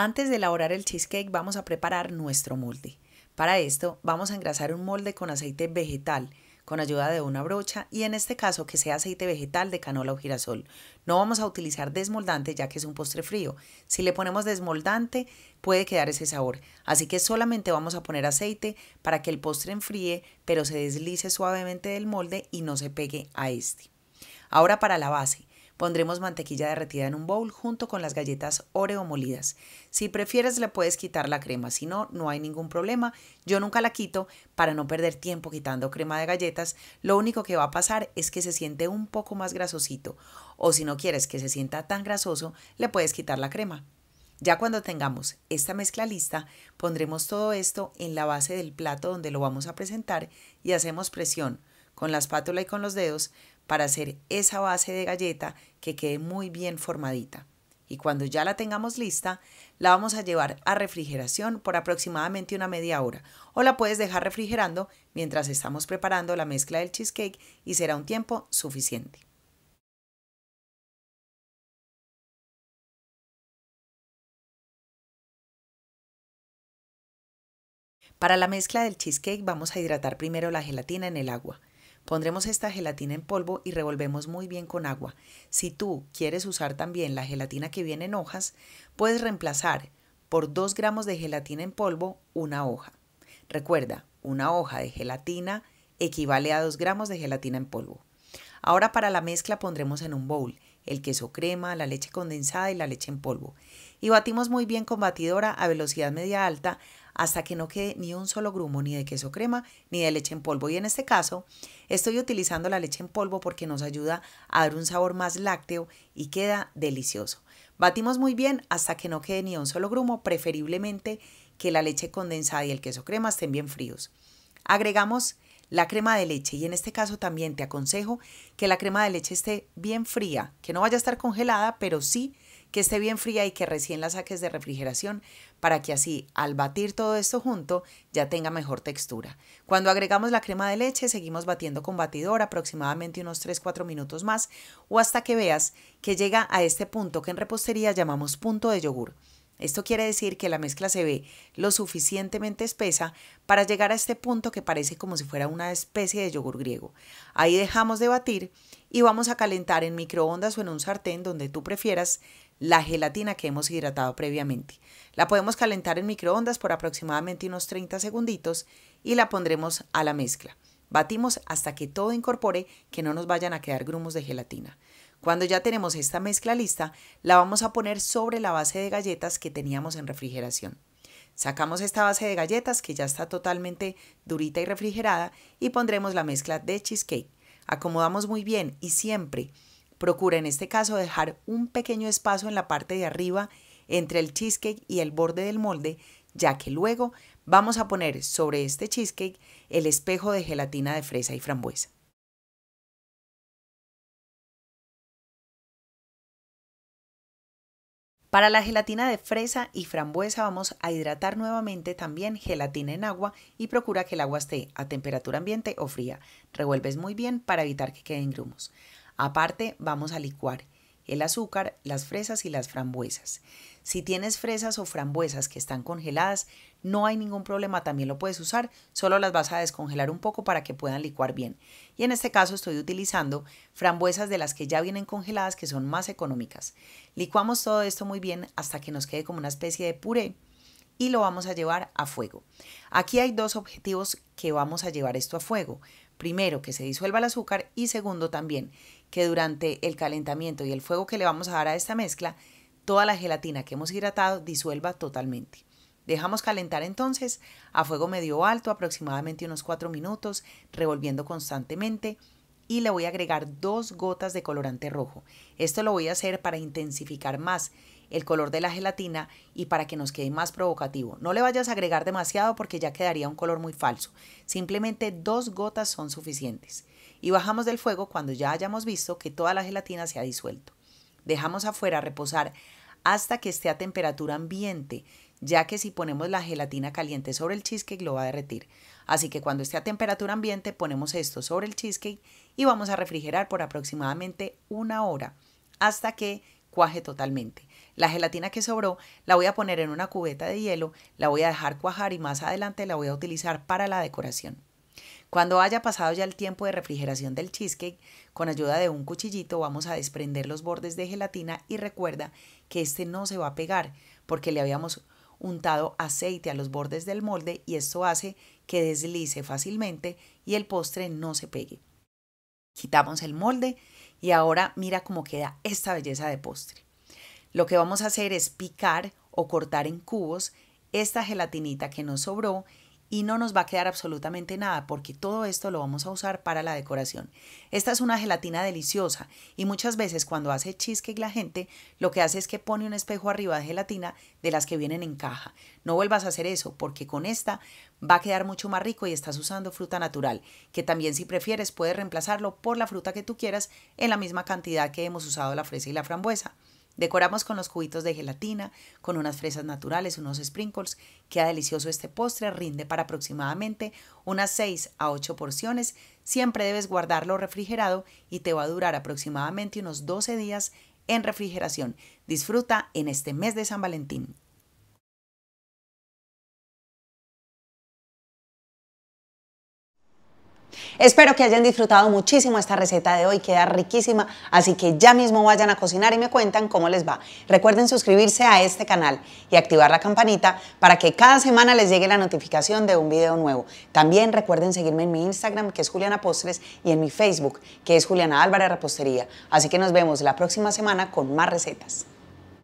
Antes de elaborar el cheesecake vamos a preparar nuestro molde. Para esto vamos a engrasar un molde con aceite vegetal con ayuda de una brocha y en este caso que sea aceite vegetal de canola o girasol. No vamos a utilizar desmoldante ya que es un postre frío. Si le ponemos desmoldante puede quedar ese sabor. Así que solamente vamos a poner aceite para que el postre enfríe pero se deslice suavemente del molde y no se pegue a este. Ahora para la base. Pondremos mantequilla derretida en un bowl junto con las galletas Oreo molidas. Si prefieres le puedes quitar la crema, si no, no hay ningún problema. Yo nunca la quito para no perder tiempo quitando crema de galletas. Lo único que va a pasar es que se siente un poco más grasosito. O si no quieres que se sienta tan grasoso, le puedes quitar la crema. Ya cuando tengamos esta mezcla lista, pondremos todo esto en la base del plato donde lo vamos a presentar y hacemos presión con la espátula y con los dedos para hacer esa base de galleta que quede muy bien formadita. Y cuando ya la tengamos lista, la vamos a llevar a refrigeración por aproximadamente una media hora o la puedes dejar refrigerando mientras estamos preparando la mezcla del cheesecake y será un tiempo suficiente. Para la mezcla del cheesecake vamos a hidratar primero la gelatina en el agua. Pondremos esta gelatina en polvo y revolvemos muy bien con agua. Si tú quieres usar también la gelatina que viene en hojas, puedes reemplazar por 2 gramos de gelatina en polvo una hoja. Recuerda, una hoja de gelatina equivale a 2 gramos de gelatina en polvo. Ahora para la mezcla pondremos en un bowl el queso crema, la leche condensada y la leche en polvo. Y batimos muy bien con batidora a velocidad media alta hasta que no quede ni un solo grumo ni de queso crema ni de leche en polvo. Y en este caso estoy utilizando la leche en polvo porque nos ayuda a dar un sabor más lácteo y queda delicioso. Batimos muy bien hasta que no quede ni un solo grumo, preferiblemente que la leche condensada y el queso crema estén bien fríos. Agregamos la crema de leche y en este caso también te aconsejo que la crema de leche esté bien fría, que no vaya a estar congelada, pero sí que esté bien fría y que recién la saques de refrigeración para que así al batir todo esto junto ya tenga mejor textura. Cuando agregamos la crema de leche seguimos batiendo con batidor aproximadamente unos 3-4 minutos más o hasta que veas que llega a este punto que en repostería llamamos punto de yogur. Esto quiere decir que la mezcla se ve lo suficientemente espesa para llegar a este punto que parece como si fuera una especie de yogur griego. Ahí dejamos de batir y vamos a calentar en microondas o en un sartén donde tú prefieras la gelatina que hemos hidratado previamente. La podemos calentar en microondas por aproximadamente unos 30 segunditos y la pondremos a la mezcla. Batimos hasta que todo incorpore que no nos vayan a quedar grumos de gelatina. Cuando ya tenemos esta mezcla lista, la vamos a poner sobre la base de galletas que teníamos en refrigeración. Sacamos esta base de galletas que ya está totalmente durita y refrigerada y pondremos la mezcla de cheesecake. Acomodamos muy bien y siempre procura en este caso dejar un pequeño espacio en la parte de arriba entre el cheesecake y el borde del molde, ya que luego vamos a poner sobre este cheesecake el espejo de gelatina de fresa y frambuesa. Para la gelatina de fresa y frambuesa vamos a hidratar nuevamente también gelatina en agua y procura que el agua esté a temperatura ambiente o fría. Revuelves muy bien para evitar que queden grumos. Aparte vamos a licuar el azúcar, las fresas y las frambuesas. Si tienes fresas o frambuesas que están congeladas, no hay ningún problema, también lo puedes usar, solo las vas a descongelar un poco para que puedan licuar bien. Y en este caso estoy utilizando frambuesas de las que ya vienen congeladas que son más económicas. Licuamos todo esto muy bien hasta que nos quede como una especie de puré y lo vamos a llevar a fuego. Aquí hay dos objetivos que vamos a llevar esto a fuego primero, que se disuelva el azúcar y segundo también, que durante el calentamiento y el fuego que le vamos a dar a esta mezcla, toda la gelatina que hemos hidratado disuelva totalmente. Dejamos calentar entonces a fuego medio alto, aproximadamente unos 4 minutos, revolviendo constantemente y le voy a agregar dos gotas de colorante rojo. Esto lo voy a hacer para intensificar más el color de la gelatina y para que nos quede más provocativo. No le vayas a agregar demasiado porque ya quedaría un color muy falso. Simplemente dos gotas son suficientes. Y bajamos del fuego cuando ya hayamos visto que toda la gelatina se ha disuelto. Dejamos afuera reposar hasta que esté a temperatura ambiente, ya que si ponemos la gelatina caliente sobre el cheesecake lo va a derretir. Así que cuando esté a temperatura ambiente ponemos esto sobre el cheesecake y vamos a refrigerar por aproximadamente una hora hasta que cuaje totalmente. La gelatina que sobró la voy a poner en una cubeta de hielo, la voy a dejar cuajar y más adelante la voy a utilizar para la decoración. Cuando haya pasado ya el tiempo de refrigeración del cheesecake, con ayuda de un cuchillito vamos a desprender los bordes de gelatina y recuerda que este no se va a pegar porque le habíamos untado aceite a los bordes del molde y esto hace que deslice fácilmente y el postre no se pegue. Quitamos el molde y ahora mira cómo queda esta belleza de postre. Lo que vamos a hacer es picar o cortar en cubos esta gelatinita que nos sobró y no nos va a quedar absolutamente nada porque todo esto lo vamos a usar para la decoración. Esta es una gelatina deliciosa y muchas veces cuando hace cheesecake la gente lo que hace es que pone un espejo arriba de gelatina de las que vienen en caja. No vuelvas a hacer eso porque con esta va a quedar mucho más rico y estás usando fruta natural, que también si prefieres puedes reemplazarlo por la fruta que tú quieras en la misma cantidad que hemos usado la fresa y la frambuesa. Decoramos con los cubitos de gelatina, con unas fresas naturales, unos sprinkles. Queda delicioso este postre, rinde para aproximadamente unas 6 a 8 porciones. Siempre debes guardarlo refrigerado y te va a durar aproximadamente unos 12 días en refrigeración. Disfruta en este mes de San Valentín. Espero que hayan disfrutado muchísimo esta receta de hoy, queda riquísima, así que ya mismo vayan a cocinar y me cuentan cómo les va. Recuerden suscribirse a este canal y activar la campanita para que cada semana les llegue la notificación de un video nuevo. También recuerden seguirme en mi Instagram, que es Juliana Postres, y en mi Facebook, que es Juliana Álvarez Repostería. Así que nos vemos la próxima semana con más recetas.